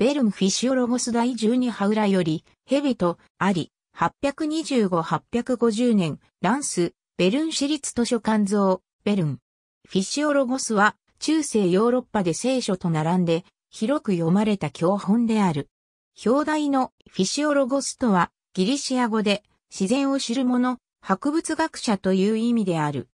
ベルムフィシオロゴス第12ハウラより、蛇とあり、825-850年、ランス、ベルン市立図書館像、ベルン。フィシオロゴスは、中世ヨーロッパで聖書と並んで、広く読まれた教本である。表題のフィシオロゴスとは、ギリシア語で、自然を知る者、博物学者という意味である。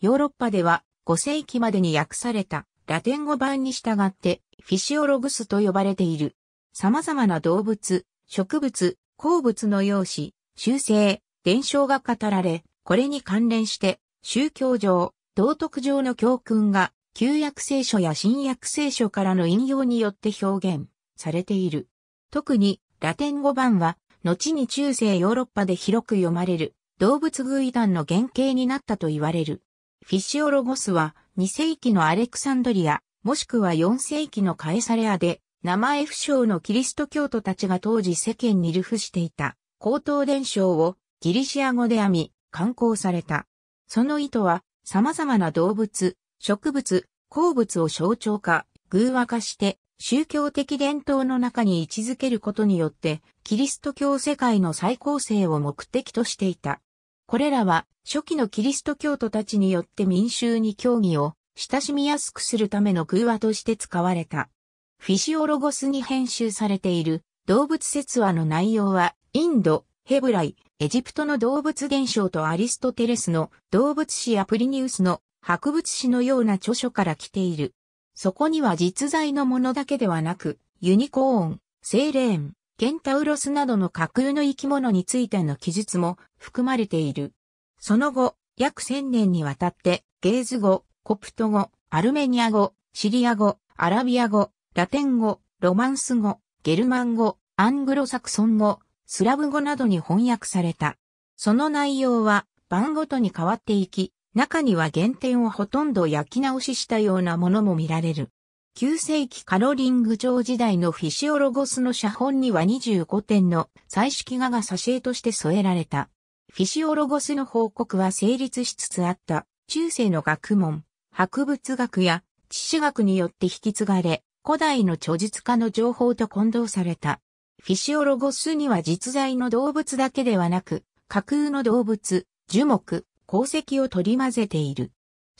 ヨーロッパでは、5世紀までに訳されたラテン語版に従ってフィシオログスと呼ばれている。様々な動物、植物、鉱物の容紙、修正、伝承が語られ、これに関連して宗教上、道徳上の教訓が旧約聖書や新約聖書からの引用によって表現されている。特にラテン語版は後に中世ヨーロッパで広く読まれる動物偶異団の原型になったと言われる。フィシオロゴスは2世紀のアレクサンドリア、もしくは4世紀のカエサレアで、名前不詳のキリスト教徒たちが当時世間に流布していた、高等伝承をギリシア語で編み、刊行された。その意図は、様々な動物、植物、鉱物を象徴化、偶話化して、宗教的伝統の中に位置づけることによって、キリスト教世界の再構成を目的としていた。これらは、初期のキリスト教徒たちによって民衆に教義を親しみやすくするための空話として使われた。フィシオロゴスに編集されている動物説話の内容は、インド、ヘブライ、エジプトの動物現象とアリストテレスの動物史やプリニウスの博物史のような著書から来ている。そこには実在のものだけではなく、ユニコーン、セイレーン、ケンタウロスなどの架空の生き物についての記述も含まれている。その後、約1000年にわたって、ゲーズ語、コプト語、アルメニア語、シリア語、アラビア語、ラテン語、ロマンス語、ゲルマン語、アングロサクソン語、スラブ語などに翻訳された。その内容は番ごとに変わっていき、中には原点をほとんど焼き直ししたようなものも見られる。旧世紀カロリング朝時代のフィシオロゴスの写本には25点の彩色画が挿絵として添えられた。フィシオロゴスの報告は成立しつつあった中世の学問、博物学や地史学によって引き継がれ、古代の著述家の情報と混同された。フィシオロゴスには実在の動物だけではなく、架空の動物、樹木、鉱石を取り混ぜている。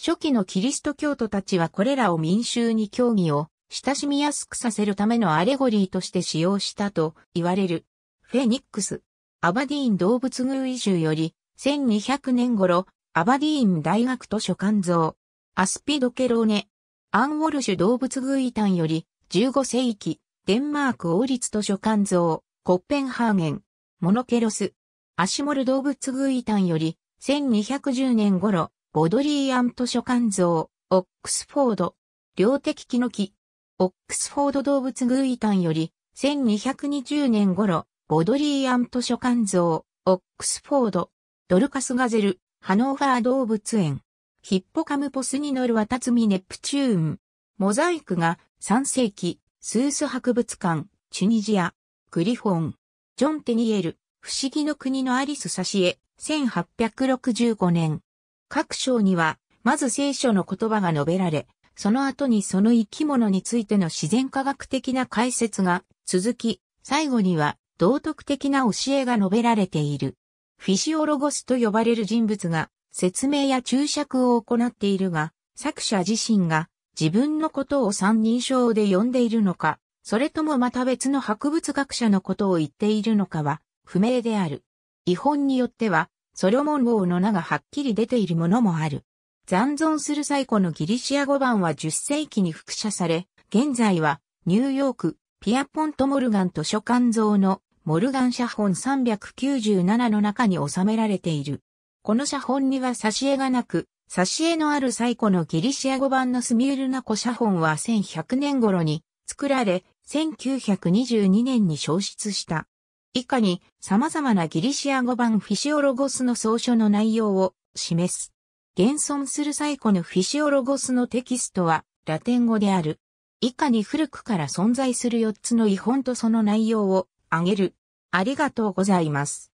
初期のキリスト教徒たちはこれらを民衆に教義を親しみやすくさせるためのアレゴリーとして使用したと言われる。フェニックス。アバディーン動物群移住より1200年頃、アバディーン大学図書館像。アスピドケローネ。アンウォルシュ動物グイタンより、15世紀、デンマーク王立図書館像、コッペンハーゲン、モノケロス。アシモル動物グイタンより、1210年頃、ボドリーアン図書館像、オックスフォード。両敵キノキ。オックスフォード動物グイタンより、1220年頃、ボドリーアン図書館像、オックスフォード。ドルカスガゼル、ハノーファー動物園。ヒッポカムポスに乗る渡タネプチューン。モザイクが3世紀、スース博物館、チュニジア、グリフォン、ジョン・テニエル、不思議の国のアリス・サシエ、1865年。各章には、まず聖書の言葉が述べられ、その後にその生き物についての自然科学的な解説が続き、最後には道徳的な教えが述べられている。フィシオロゴスと呼ばれる人物が説明や注釈を行っているが、作者自身が自分のことを三人称で呼んでいるのか、それともまた別の博物学者のことを言っているのかは不明である。違本によっては、ソロモン号の名がはっきり出ているものもある。残存する最古のギリシア語版は10世紀に複写され、現在はニューヨーク、ピアポント・モルガン図書館像のモルガン写本397の中に収められている。この写本には挿絵がなく、挿絵のある最古のギリシア語版のスミュールナコ写本は1100年頃に作られ、1922年に消失した。以下に様々なギリシア語版フィシオロゴスの草書の内容を示す。現存する最古のフィシオロゴスのテキストはラテン語である。以下に古くから存在する4つの違本とその内容を挙げる。ありがとうございます。